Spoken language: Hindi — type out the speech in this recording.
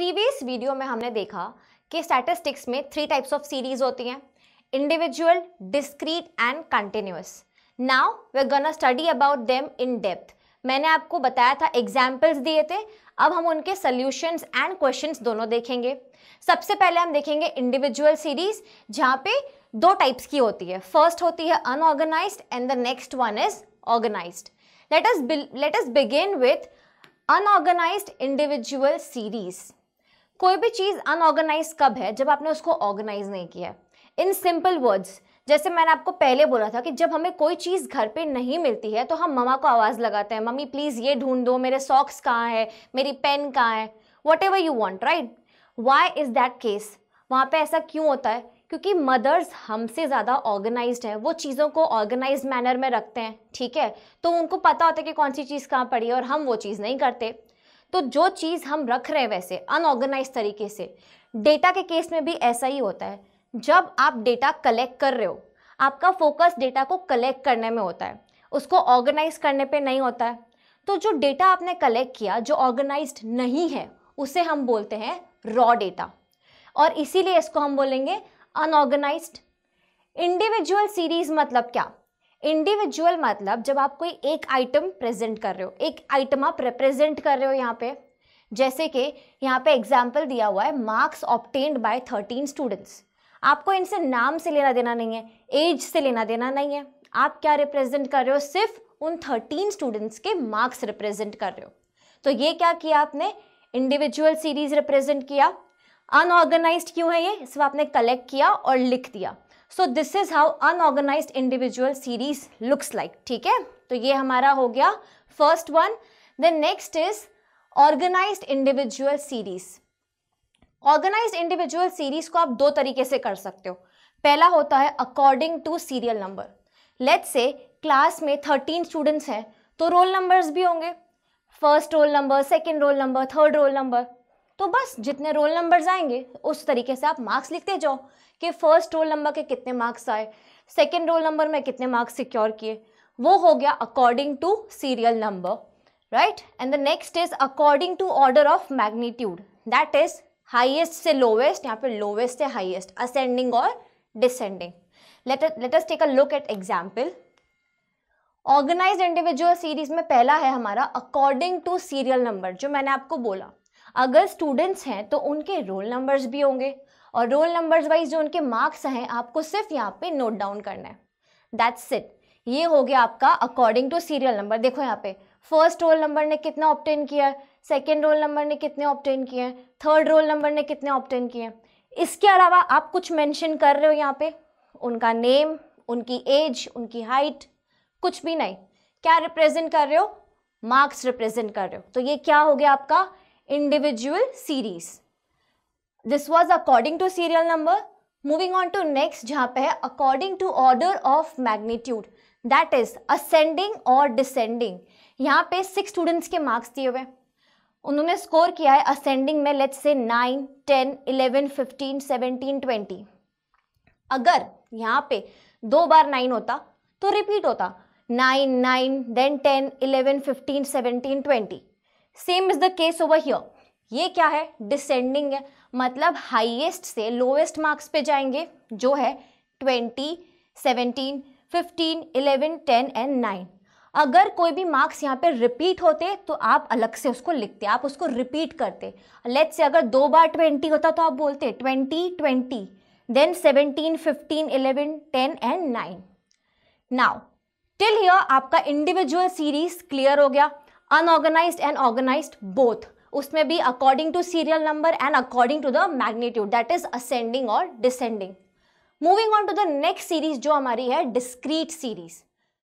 प्रीवियस वीडियो में हमने देखा कि स्टैटिस्टिक्स में थ्री टाइप्स ऑफ सीरीज होती हैं individual discrete and continuous now we gonna study about them in depth मैंने आपको बताया था एग्जाम्पल्स दिए थे अब हम उनके सोल्यूशन एंड क्वेश्चंस दोनों देखेंगे सबसे पहले हम देखेंगे इंडिविजुअल सीरीज जहाँ पे दो टाइप्स की होती है फर्स्ट होती है unorganised and the next one is organised let us let us begin with unorganised individual series कोई भी चीज़ अनऑर्गेनाइज कब है जब आपने उसको ऑर्गेनाइज नहीं किया इन सिंपल वर्ड्स जैसे मैंने आपको पहले बोला था कि जब हमें कोई चीज़ घर पे नहीं मिलती है तो हम ममा को आवाज़ लगाते हैं मम्मी प्लीज़ ये ढूंढ दो मेरे सॉक्स कहाँ है मेरी पेन कहाँ है whatever you want right why is that case वहाँ पे ऐसा क्यों होता है क्योंकि मदर्स हमसे ज़्यादा ऑर्गेनाइज है वो चीज़ों को ऑर्गेनाइज मैनर में रखते हैं ठीक है तो उनको पता होता है कि कौन सी चीज़ कहाँ पड़ी है और हम वो चीज़ नहीं करते तो जो चीज़ हम रख रहे हैं वैसे अनऑर्गेनाइज तरीके से डेटा के केस में भी ऐसा ही होता है जब आप डेटा कलेक्ट कर रहे हो आपका फोकस डेटा को कलेक्ट करने में होता है उसको ऑर्गेनाइज करने पे नहीं होता है तो जो डेटा आपने कलेक्ट किया जो ऑर्गेनाइज नहीं है उसे हम बोलते हैं रॉ डेटा और इसीलिए इसको हम बोलेंगे अनऑर्गेनाइज इंडिविजुअल सीरीज मतलब क्या इंडिविजुअल मतलब जब आप कोई एक आइटम प्रेजेंट कर रहे हो एक आइटम आप रिप्रेजेंट कर रहे हो यहाँ पे जैसे कि यहाँ पे एग्जाम्पल दिया हुआ है marks obtained by thirteen students आपको इनसे नाम से लेना देना नहीं है एज से लेना देना नहीं है आप क्या रिप्रेजेंट कर रहे हो सिर्फ उन थर्टीन स्टूडेंट्स के मार्क्स रिप्रेजेंट कर रहे हो तो ये क्या किया आपने इंडिविजुअल सीरीज रिप्रेजेंट किया अनऑर्गेनाइज क्यों है ये इसमें आपने कलेक्ट किया और लिख दिया so this is how unorganised individual series looks like ठीक है तो ये हमारा हो गया first one then next is organised individual series organised individual series को आप दो तरीके से कर सकते हो पहला होता है according to serial number let's say class में थर्टीन स्टूडेंट्स हैं तो रोल नंबर्स भी होंगे first roll number second roll number third roll number तो बस जितने रोल नंबर्स आएंगे उस तरीके से आप मार्क्स लिखते जाओ कि फर्स्ट रोल नंबर के कितने मार्क्स आए सेकेंड रोल नंबर में कितने मार्क्स सिक्योर किए वो हो गया according to serial number right and the next is according to order of magnitude that is highest से लोवेस्ट यहाँ पे लोवेस्ट से हाइएस्ट असेंडिंग और descending let's take a look at example organise individual series में पहला है हमारा अकॉर्डिंग टू सीरियल नंबर जो मैंने आपको बोला अगर स्टूडेंट्स हैं तो उनके रोल नंबर्स भी होंगे और रोल नंबर्स वाइज जो उनके मार्क्स हैं आपको सिर्फ यहाँ पे नोट डाउन करना है दैट्स इट ये हो गया आपका अकॉर्डिंग टू सीरियल नंबर देखो यहाँ पे फर्स्ट रोल नंबर ने कितना ऑप्टेन किया है सेकेंड रोल नंबर ने कितने ऑप्टेन किए हैं थर्ड रोल नंबर ने कितने ऑप्टेन किए हैं इसके अलावा आप कुछ मैंशन कर रहे हो यहाँ पे उनका नेम उनकी एज उनकी हाइट कुछ भी नहीं क्या रिप्रेजेंट कर रहे हो मार्क्स रिप्रेजेंट कर रहे हो तो ये क्या हो गया आपका individual series. This was according to serial number. Moving on to next जहाँ पे है according to order of magnitude that is ascending or descending. यहाँ पे six students के marks दिए हुए उन्होंने score किया है ascending में let's say 9, 10, 11, 15, 17, 20. अगर यहाँ पे दो बार 9 होता तो रिपीट होता 9, 9, then 10, 11, 15, 17, 20. Same is the case over here ये क्या है डिसेंडिंग है मतलब हाईएस्ट से लोएस्ट मार्क्स पे जाएंगे जो है twenty seventeen fifteen eleven ten and nine अगर कोई भी मार्क्स यहाँ पे रिपीट होते तो आप अलग से उसको लिखते आप उसको रिपीट करते लेट्स से अगर दो बार ट्वेंटी होता तो आप बोलते twenty twenty then seventeen fifteen eleven ten and nine now till here आपका इंडिविजुअल सीरीज क्लियर हो गया अनऑर्गेनाइज एंड ऑर्गेनाइज बोथ उसमें भी according to serial number and according to the magnitude that is ascending और descending moving on to the next series जो हमारी है डिस्क्रीट सीरीज